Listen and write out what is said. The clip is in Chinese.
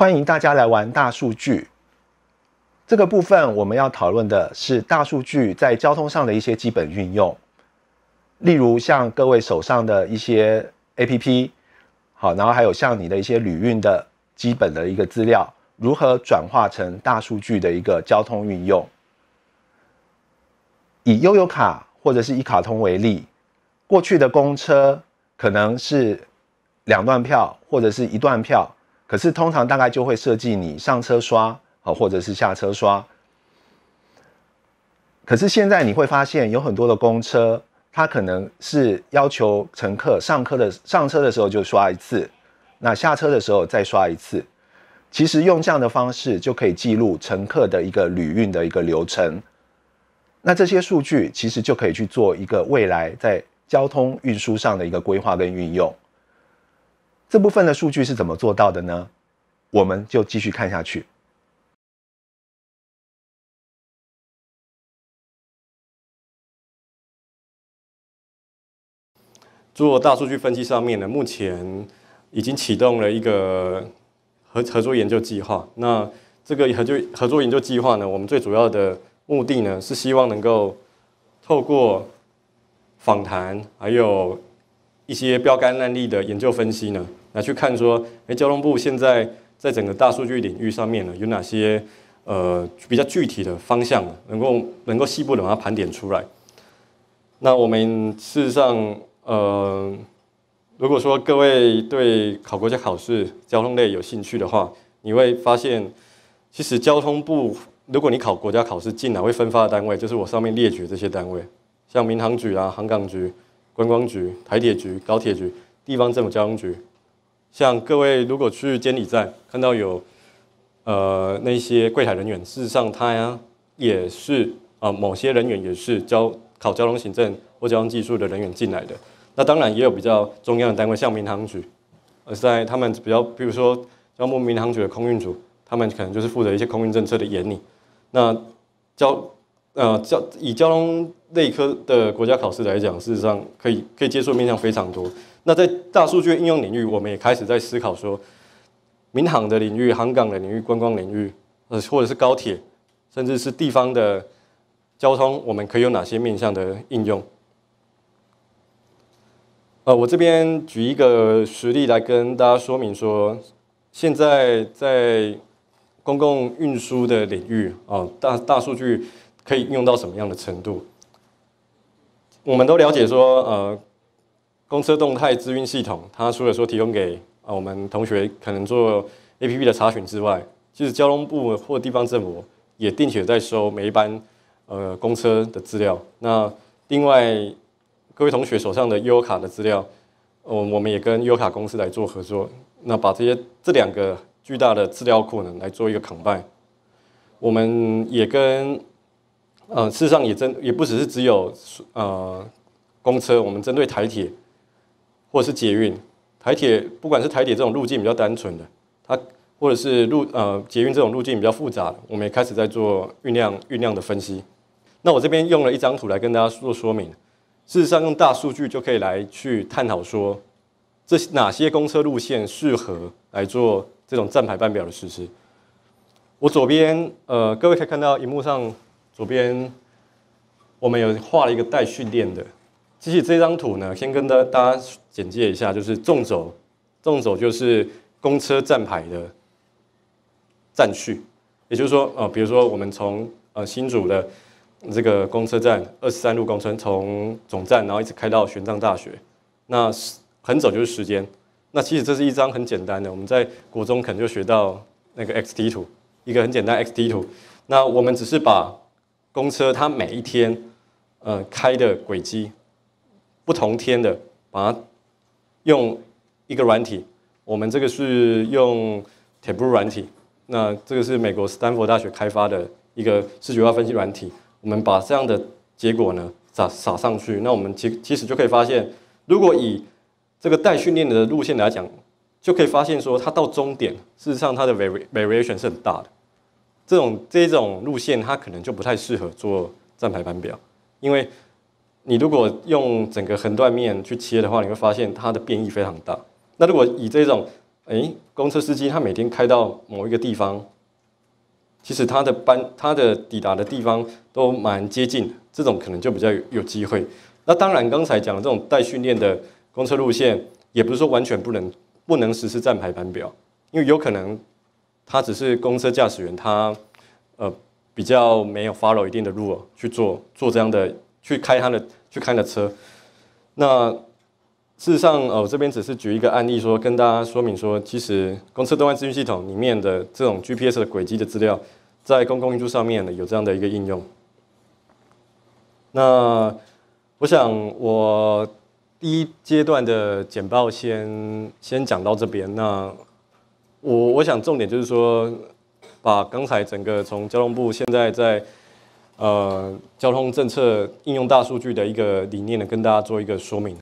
欢迎大家来玩大数据。这个部分我们要讨论的是大数据在交通上的一些基本运用，例如像各位手上的一些 APP，好，然后还有像你的一些旅运的基本的一个资料，如何转化成大数据的一个交通运用。以悠游卡或者是一卡通为例，过去的公车可能是两段票或者是一段票。可是通常大概就会设计你上车刷啊，或者是下车刷。可是现在你会发现有很多的公车，它可能是要求乘客上车的上车的时候就刷一次，那下车的时候再刷一次。其实用这样的方式就可以记录乘客的一个旅运的一个流程。那这些数据其实就可以去做一个未来在交通运输上的一个规划跟运用。这部分的数据是怎么做到的呢？我们就继续看下去。做大数据分析上面呢，目前已经启动了一个合合作研究计划。那这个合作合作研究计划呢，我们最主要的目的呢，是希望能够透过访谈，还有一些标杆案例的研究分析呢。来去看，说，哎，交通部现在在整个大数据领域上面呢，有哪些呃比较具体的方向，能够能够细部的把它盘点出来？那我们事实上，呃，如果说各位对考国家考试交通类有兴趣的话，你会发现，其实交通部如果你考国家考试进来会分发的单位，就是我上面列举这些单位，像民航局啊、航港局、观光局、台铁局、高铁局、地方政府交通局。像各位如果去监理站看到有，呃那些柜台人员，事实上他呀也是啊某些人员也是交考交通行政或交通技术的人员进来的。那当然也有比较中央的单位，像民航局，而在他们比较，比如说交通民航局的空运组，他们可能就是负责一些空运政策的研拟。那交呃交以交通内科的国家考试来讲，事实上可以可以接触面向非常多。那在大数据应用领域，我们也开始在思考说，民航的领域、航港的领域、观光领域，呃，或者是高铁，甚至是地方的交通，我们可以有哪些面向的应用？呃，我这边举一个实例来跟大家说明说，现在在公共运输的领域啊，大大数据可以用到什么样的程度？我们都了解说，呃，公车动态资讯系统，它除了说提供给啊我们同学可能做 A P P 的查询之外，其实交通部或地方政府也定期在收每一班呃公车的资料。那另外，各位同学手上的 U 卡的资料，我我们也跟 U 卡公司来做合作，那把这些这两个巨大的资料库呢，来做一个 combine。我们也跟。嗯，事实上也真也不只是只有呃公车，我们针对台铁或者是捷运，台铁不管是台铁这种路径比较单纯的，它或者是路呃捷运这种路径比较复杂的，我们也开始在做酝酿酝酿的分析。那我这边用了一张图来跟大家做说明，事实上用大数据就可以来去探讨说，这哪些公车路线适合来做这种站牌半表的实施。我左边呃各位可以看到荧幕上。左边，我们有画了一个待训练的其实这张图呢，先跟大大家简介一下，就是纵轴，纵轴就是公车站牌的站序，也就是说，呃，比如说我们从呃新竹的这个公车站二十三路公车，从总站然后一直开到玄奘大学，那横走就是时间。那其实这是一张很简单的，我们在国中可能就学到那个 x-t 图，一个很简单 x-t 图。那我们只是把公车它每一天，呃，开的轨迹，不同天的，把它用一个软体，我们这个是用 Tableau 软体，那这个是美国斯坦福大学开发的一个视觉化分析软体，我们把这样的结果呢撒撒上去，那我们其其实就可以发现，如果以这个带训练的路线来讲，就可以发现说，它到终点，事实上它的 variation 是很大的。这种这种路线，它可能就不太适合做站牌班表，因为你如果用整个横断面去切的话，你会发现它的变异非常大。那如果以这种，哎，公车司机他每天开到某一个地方，其实他的班、他的抵达的地方都蛮接近，这种可能就比较有有机会。那当然，刚才讲的这种待训练的公车路线，也不是说完全不能不能实施站牌班表，因为有可能。他只是公车驾驶员，他，呃，比较没有 follow 一定的路去做做这样的去开他的去开的车。那事实上，我这边只是举一个案例，说跟大家说明说，其实公车动态资讯系统里面的这种 GPS 的轨迹的资料，在公共运输上面呢有这样的一个应用。那我想我第一阶段的简报先先讲到这边，那。我我想重点就是说，把刚才整个从交通部现在在，呃，交通政策应用大数据的一个理念呢，跟大家做一个说明。